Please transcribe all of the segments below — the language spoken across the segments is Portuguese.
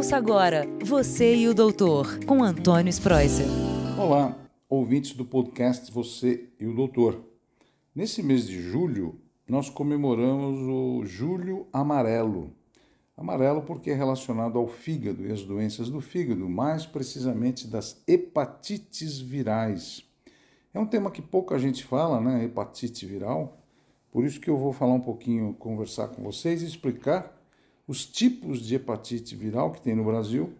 Ouça agora Você e o Doutor, com Antônio Spreuser. Olá, ouvintes do podcast Você e o Doutor. Nesse mês de julho, nós comemoramos o Julho Amarelo. Amarelo porque é relacionado ao fígado e às doenças do fígado, mais precisamente das hepatites virais. É um tema que pouca gente fala, né? Hepatite viral. Por isso que eu vou falar um pouquinho, conversar com vocês e explicar os tipos de hepatite viral que tem no Brasil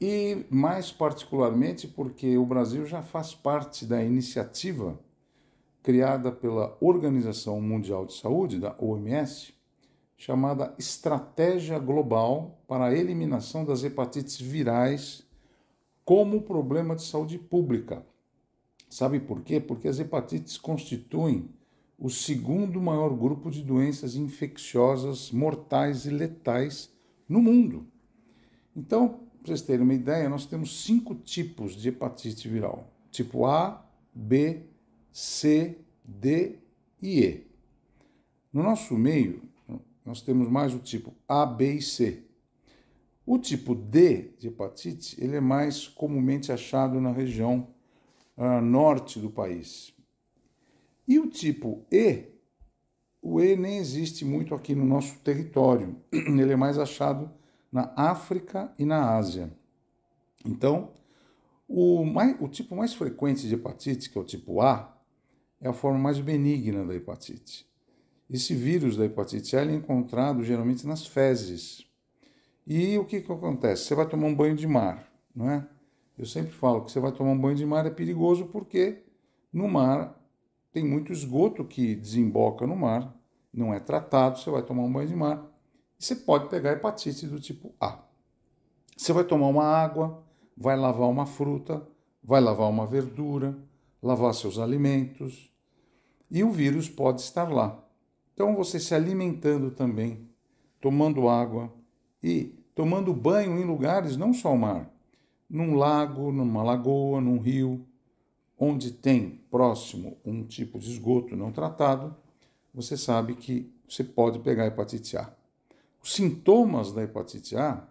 e, mais particularmente, porque o Brasil já faz parte da iniciativa criada pela Organização Mundial de Saúde, da OMS, chamada Estratégia Global para a Eliminação das Hepatites Virais como problema de saúde pública. Sabe por quê? Porque as hepatites constituem o segundo maior grupo de doenças infecciosas mortais e letais no mundo. Então, para vocês terem uma ideia, nós temos cinco tipos de hepatite viral: tipo A, B, C, D e E. No nosso meio, nós temos mais o tipo A, B e C. O tipo D de hepatite ele é mais comumente achado na região uh, norte do país, e o tipo E, o E nem existe muito aqui no nosso território, ele é mais achado na África e na Ásia. Então, o, mais, o tipo mais frequente de hepatite, que é o tipo A, é a forma mais benigna da hepatite. Esse vírus da hepatite A é encontrado geralmente nas fezes. E o que, que acontece? Você vai tomar um banho de mar, não é? Eu sempre falo que você vai tomar um banho de mar é perigoso porque no mar tem muito esgoto que desemboca no mar, não é tratado, você vai tomar um banho de mar, e você pode pegar hepatite do tipo A. Você vai tomar uma água, vai lavar uma fruta, vai lavar uma verdura, lavar seus alimentos, e o vírus pode estar lá. Então, você se alimentando também, tomando água e tomando banho em lugares, não só o mar, num lago, numa lagoa, num rio, onde tem próximo um tipo de esgoto não tratado, você sabe que você pode pegar hepatite A. Os sintomas da hepatite A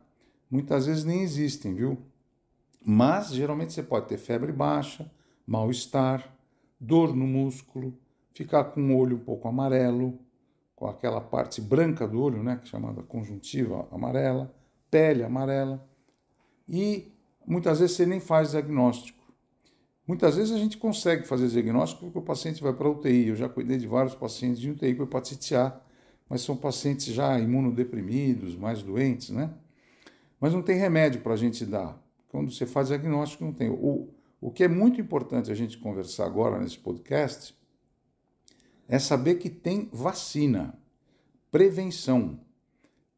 muitas vezes nem existem, viu? Mas geralmente você pode ter febre baixa, mal-estar, dor no músculo, ficar com o olho um pouco amarelo, com aquela parte branca do olho, né, que é chamada conjuntiva amarela, pele amarela, e muitas vezes você nem faz diagnóstico. Muitas vezes a gente consegue fazer diagnóstico porque o paciente vai para a UTI. Eu já cuidei de vários pacientes de UTI com hepatite A, mas são pacientes já imunodeprimidos, mais doentes, né? Mas não tem remédio para a gente dar. Quando você faz diagnóstico, não tem. O, o que é muito importante a gente conversar agora nesse podcast é saber que tem vacina, prevenção.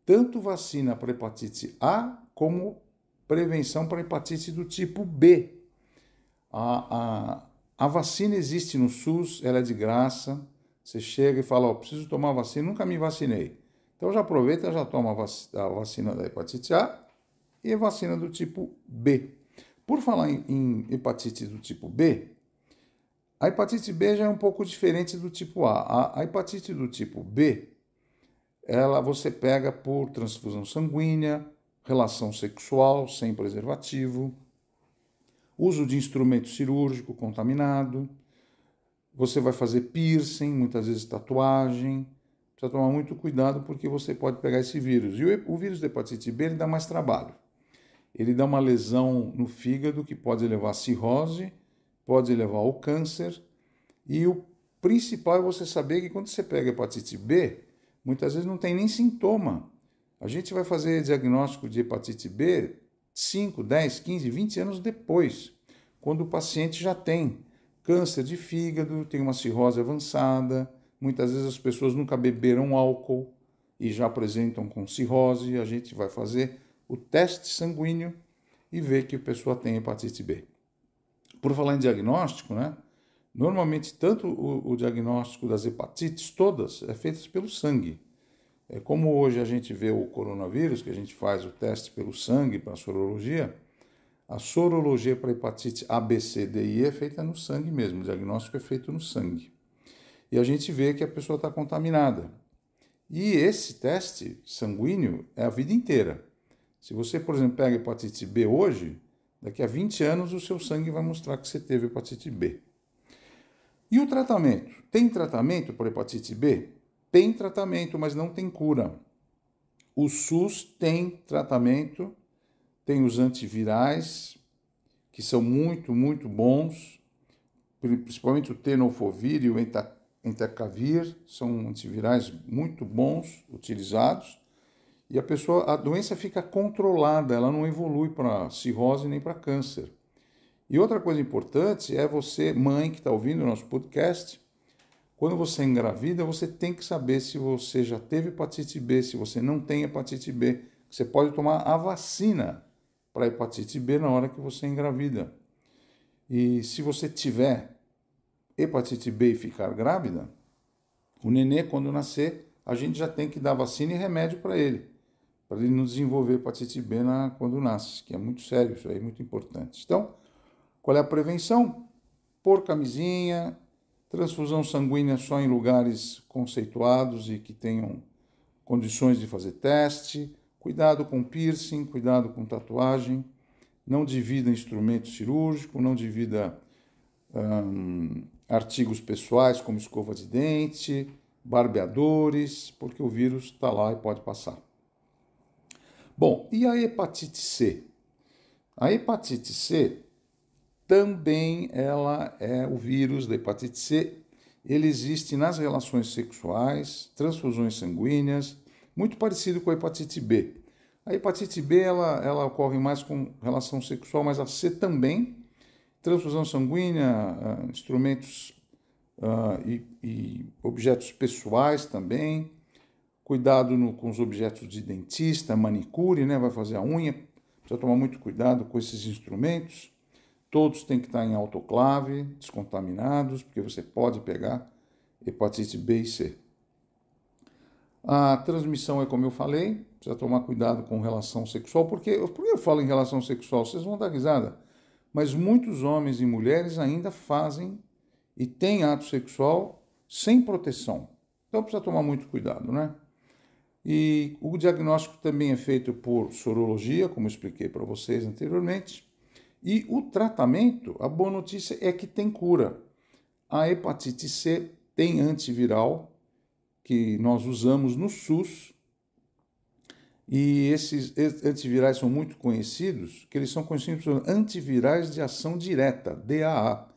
Tanto vacina para hepatite A como prevenção para hepatite do tipo B a, a, a vacina existe no SUS, ela é de graça. Você chega e fala, oh, preciso tomar vacina, nunca me vacinei. Então já aproveita, já toma a vacina da hepatite A e a vacina do tipo B. Por falar em, em hepatite do tipo B, a hepatite B já é um pouco diferente do tipo A. A, a hepatite do tipo B, ela você pega por transfusão sanguínea, relação sexual sem preservativo, uso de instrumento cirúrgico contaminado, você vai fazer piercing, muitas vezes tatuagem. Precisa tomar muito cuidado porque você pode pegar esse vírus. E o, o vírus da hepatite B ele dá mais trabalho. Ele dá uma lesão no fígado que pode levar à cirrose, pode levar ao câncer. E o principal é você saber que quando você pega hepatite B, muitas vezes não tem nem sintoma. A gente vai fazer diagnóstico de hepatite B 5, 10, 15, 20 anos depois, quando o paciente já tem câncer de fígado, tem uma cirrose avançada, muitas vezes as pessoas nunca beberam álcool e já apresentam com cirrose, a gente vai fazer o teste sanguíneo e ver que a pessoa tem hepatite B. Por falar em diagnóstico, né? Normalmente, tanto o, o diagnóstico das hepatites todas é feito pelo sangue. É como hoje a gente vê o coronavírus, que a gente faz o teste pelo sangue para a sorologia, a sorologia para hepatite A, B, C, D e E é feita no sangue mesmo, o diagnóstico é feito no sangue. E a gente vê que a pessoa está contaminada. E esse teste sanguíneo é a vida inteira. Se você, por exemplo, pega hepatite B hoje, daqui a 20 anos o seu sangue vai mostrar que você teve hepatite B. E o tratamento? Tem tratamento para hepatite B? tem tratamento, mas não tem cura. O SUS tem tratamento, tem os antivirais, que são muito, muito bons, principalmente o tenofovir e o entacavir, são antivirais muito bons, utilizados, e a pessoa, a doença fica controlada, ela não evolui para cirrose nem para câncer. E outra coisa importante é você, mãe que está ouvindo o nosso podcast, quando você engravida, você tem que saber se você já teve hepatite B, se você não tem hepatite B. Você pode tomar a vacina para hepatite B na hora que você engravida. E se você tiver hepatite B e ficar grávida, o nenê, quando nascer, a gente já tem que dar vacina e remédio para ele, para ele não desenvolver hepatite B na, quando nasce, que é muito sério, isso aí é muito importante. Então, qual é a prevenção? Por camisinha, transfusão sanguínea só em lugares conceituados e que tenham condições de fazer teste, cuidado com piercing, cuidado com tatuagem, não divida instrumento cirúrgico, não divida hum, artigos pessoais como escova de dente, barbeadores, porque o vírus está lá e pode passar. Bom, e a hepatite C? A hepatite C também ela é o vírus da hepatite C. Ele existe nas relações sexuais, transfusões sanguíneas, muito parecido com a hepatite B. A hepatite B ela, ela ocorre mais com relação sexual, mas a C também. Transfusão sanguínea, ah, instrumentos uh, e, e, objetos pessoais também. Cuidado no, com os objetos de dentista, manicure, né? vai fazer a unha. Precisa tomar muito cuidado com esses instrumentos. Todos têm que estar em autoclave, descontaminados, porque você pode pegar hepatite B e C. A transmissão é como eu falei, precisa tomar cuidado com relação sexual, porque por que eu falo em relação sexual? Vocês vão dar risada, mas muitos homens e mulheres ainda fazem e têm ato sexual sem proteção. Então precisa tomar muito cuidado, né? E o diagnóstico também é feito por sorologia, como expliquei para vocês anteriormente, e o tratamento, a boa notícia é que tem cura. A hepatite C tem antiviral que nós usamos no SUS. E esses antivirais são muito conhecidos, que eles são conhecidos como antivirais de ação direta, DAA.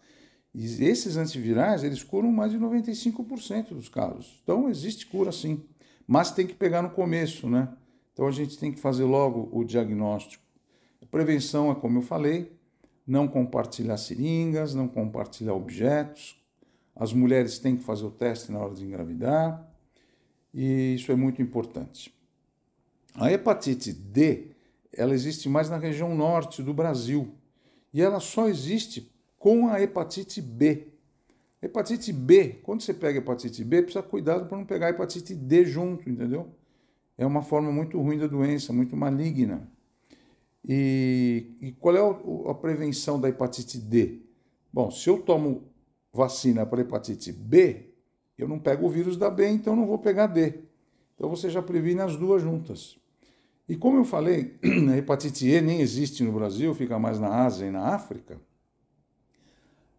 E esses antivirais, eles curam mais de 95% dos casos. Então existe cura sim, mas tem que pegar no começo, né? Então a gente tem que fazer logo o diagnóstico. Prevenção é como eu falei, não compartilhar seringas, não compartilhar objetos. As mulheres têm que fazer o teste na hora de engravidar, e isso é muito importante. A hepatite D, ela existe mais na região norte do Brasil, e ela só existe com a hepatite B. Hepatite B, quando você pega hepatite B, precisa cuidado para não pegar hepatite D junto, entendeu? É uma forma muito ruim da doença, muito maligna. E, e qual é o, a prevenção da hepatite D? Bom, se eu tomo vacina para hepatite B, eu não pego o vírus da B, então não vou pegar D. Então você já previne as duas juntas. E como eu falei, a hepatite E nem existe no Brasil, fica mais na Ásia e na África.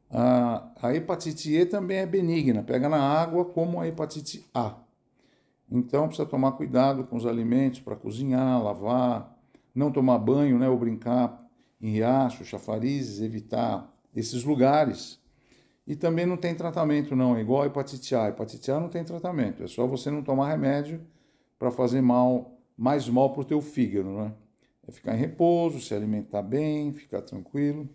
A, a hepatite E também é benigna, pega na água como a hepatite A. Então precisa tomar cuidado com os alimentos para cozinhar, lavar, não tomar banho, né, ou brincar em riachos, chafarizes, evitar esses lugares. E também não tem tratamento não, é igual a hepatite A. Hepatite A não tem tratamento, é só você não tomar remédio para fazer mal, mais mal para o teu fígado, né? É ficar em repouso, se alimentar bem, ficar tranquilo.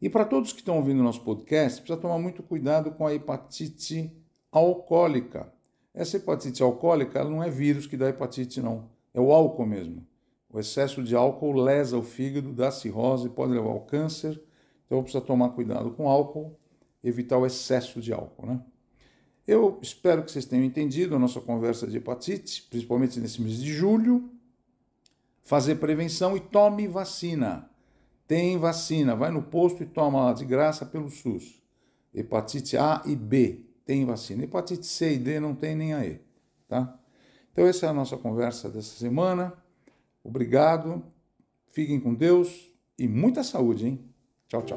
E para todos que estão ouvindo nosso podcast, precisa tomar muito cuidado com a hepatite alcoólica. Essa hepatite alcoólica ela não é vírus que dá hepatite, não. É o álcool mesmo. O excesso de álcool lesa o fígado, dá cirrose, pode levar ao câncer. Então precisa tomar cuidado com álcool, evitar o excesso de álcool, né? Eu espero que vocês tenham entendido a nossa conversa de hepatite, principalmente nesse mês de julho. Fazer prevenção e tome vacina. Tem vacina, vai no posto e toma lá de graça pelo SUS. Hepatite A e B tem vacina. Hepatite C e D não tem nem a E, tá? Então essa é a nossa conversa dessa semana. Obrigado, fiquem com Deus e muita saúde, hein? Tchau, tchau.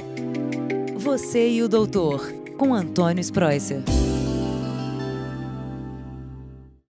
Você e o Doutor, com Antônio Spreuser.